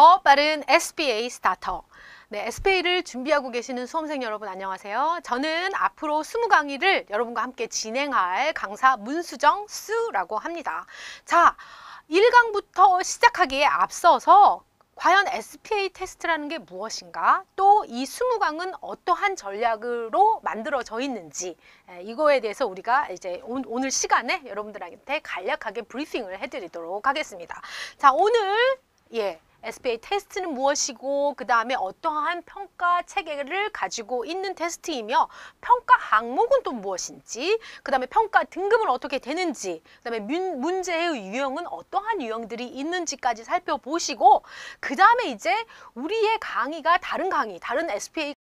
더 빠른 SBA 스타터 네, SPA를 준비하고 계시는 수험생 여러분 안녕하세요. 저는 앞으로 스무 강의를 여러분과 함께 진행할 강사 문수정 수라고 합니다. 자, 1강부터 시작하기에 앞서서 과연 SPA 테스트라는 게 무엇인가 또 이 20강은 어떠한 전략으로 만들어져 있는지 예, 이거에 대해서 우리가 이제 오늘 시간에 여러분들한테 간략하게 브리핑을 해드리도록 하겠습니다. 자, 오늘 예, SPA 테스트는 무엇이고 그 다음에 어떠한 평가 체계를 가지고 있는 테스트이며 평가 항목은 또 무엇인지 그 다음에 평가 등급은 어떻게 되는지 그 다음에 문제의 유형은 어떠한 유형들이 있는지까지 살펴보시고 그 다음에 이제 우리의 강의가 다른 강의 다른 SPA